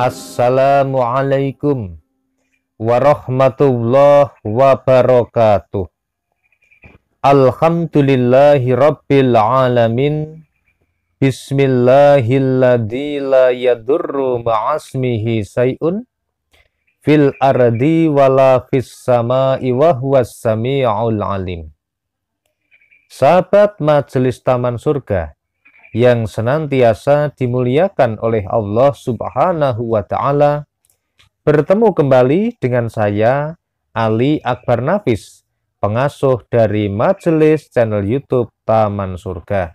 Assalamualaikum warahmatullahi wabarakatuh. Alhamdulillahi rabbil alamin. Bismillahilladzi la yadurru ma'asmihi say'un fil ardi wala fis sama'i wa huwas sami'ul alim. Sahabat Majelis Taman Surga, yang senantiasa dimuliakan oleh Allah Subhanahu wa taala bertemu kembali dengan saya Ali Akbar Nafis, pengasuh dari majelis channel YouTube Taman Surga.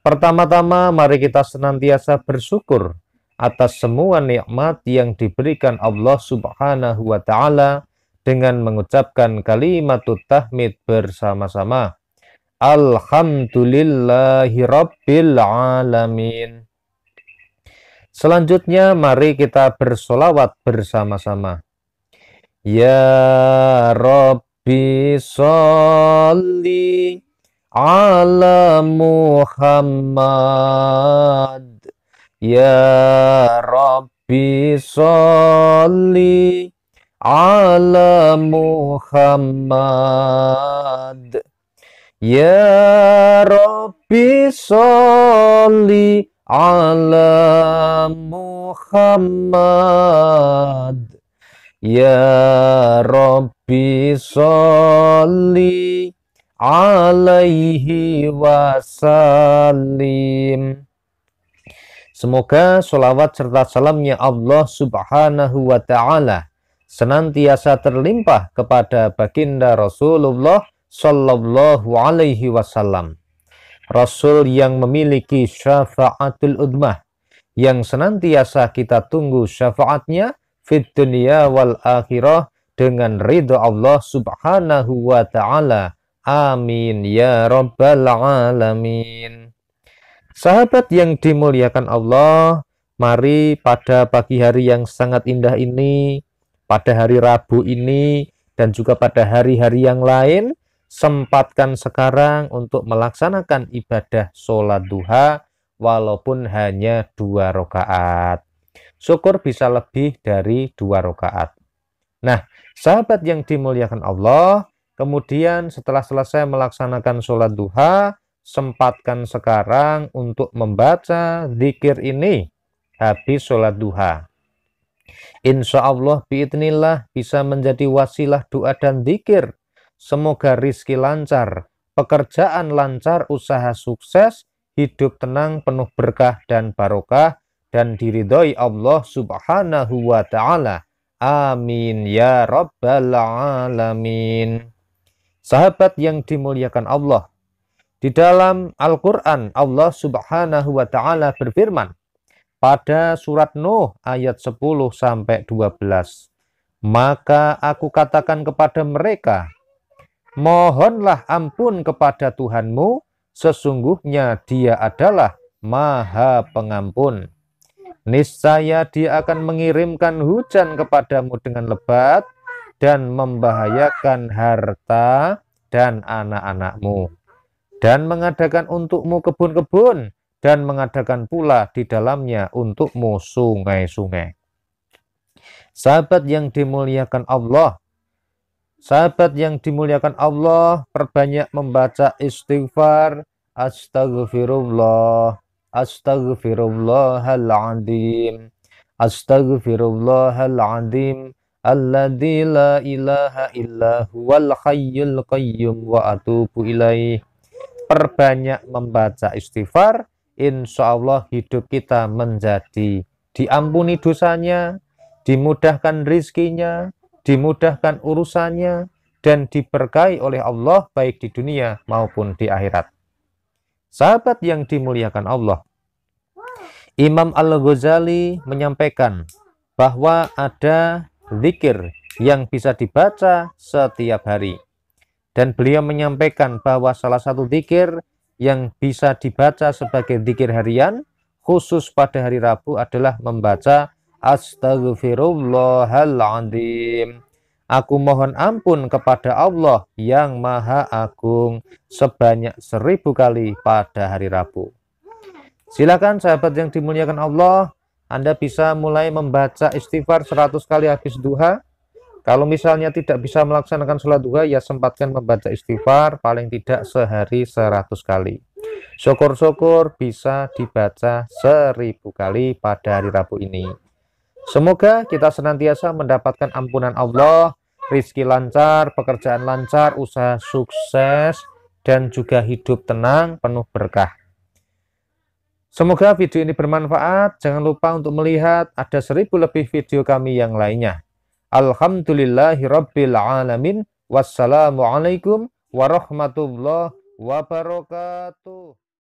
Pertama-tama mari kita senantiasa bersyukur atas semua nikmat yang diberikan Allah Subhanahu wa taala dengan mengucapkan kalimat tahmid bersama-sama. Alhamdulillahi Rabbil Alamin. Selanjutnya mari kita bersolawat bersama-sama. Ya Rabbi salli ala Muhammad. Ya Rabbi salli ala Muhammad. Ya Rabbi sholli ala Muhammad Ya Rabbi sholli alaihi wasallim Semoga sholawat serta salamnya Allah subhanahu wa ta'ala senantiasa terlimpah kepada baginda Rasulullah Sallallahu Alaihi Wasallam. Rasul yang memiliki syafaatul udmah, yang senantiasa kita tunggu syafaatnya fit dunia wal akhirah dengan ridha Allah subhanahu wa ta'ala. Amin ya rabbal alamin. Sahabat yang dimuliakan Allah, mari pada pagi hari yang sangat indah ini, pada hari Rabu ini, dan juga pada hari-hari yang lain, sempatkan sekarang untuk melaksanakan ibadah sholat duha walaupun hanya dua rakaat. Syukur bisa lebih dari dua rakaat. Nah, sahabat yang dimuliakan Allah, kemudian setelah selesai melaksanakan sholat duha, sempatkan sekarang untuk membaca zikir ini habis sholat duha. Insya Allah biidnillah bisa menjadi wasilah doa dan zikir Semoga rizki lancar, pekerjaan lancar, usaha sukses, hidup tenang, penuh berkah dan barokah, dan diridhoi Allah subhanahu wa ta'ala. Amin ya rabbal alamin. Sahabat yang dimuliakan Allah, di dalam Al-Quran Allah subhanahu wa ta'ala berfirman, pada surat Nuh ayat 10 sampai 12. Maka aku katakan kepada mereka, Mohonlah ampun kepada Tuhanmu, sesungguhnya dia adalah maha pengampun. Niscaya dia akan mengirimkan hujan kepadamu dengan lebat dan membahayakan harta dan anak-anakmu. Dan mengadakan untukmu kebun-kebun dan mengadakan pula di dalamnya untukmu sungai-sungai. Sahabat yang dimuliakan Allah, Sahabat yang dimuliakan Allah, perbanyak membaca istighfar, astaghfirullah, Astaghfirullahaladzim. Astaghfirullahaladzim. alladzi la ilaha illa huwal khayyul qayyum wa atubu ilaih. Perbanyak membaca istighfar, insya Allah hidup kita menjadi diampuni dosanya, dimudahkan rizkinya, dimudahkan urusannya, dan diberkahi oleh Allah baik di dunia maupun di akhirat. Sahabat yang dimuliakan Allah, Imam Al-Ghazali menyampaikan bahwa ada zikir yang bisa dibaca setiap hari. Dan beliau menyampaikan bahwa salah satu zikir yang bisa dibaca sebagai zikir harian khusus pada hari Rabu adalah membaca Astaghfirullahaladzim. Aku mohon ampun kepada Allah yang maha agung sebanyak seribu kali pada hari Rabu. Silakan sahabat yang dimuliakan Allah, Anda bisa mulai membaca istighfar 100 kali habis duha. Kalau misalnya tidak bisa melaksanakan sholat duha, ya sempatkan membaca istighfar paling tidak sehari 100 kali. Syukur-syukur bisa dibaca seribu kali pada hari Rabu ini. Semoga kita senantiasa mendapatkan ampunan Allah, rizki lancar, pekerjaan lancar, usaha sukses, dan juga hidup tenang, penuh berkah. Semoga video ini bermanfaat. Jangan lupa untuk melihat ada seribu lebih video kami yang lainnya. Alhamdulillahirrabbilalamin. Wassalamualaikum warahmatullahi wabarakatuh.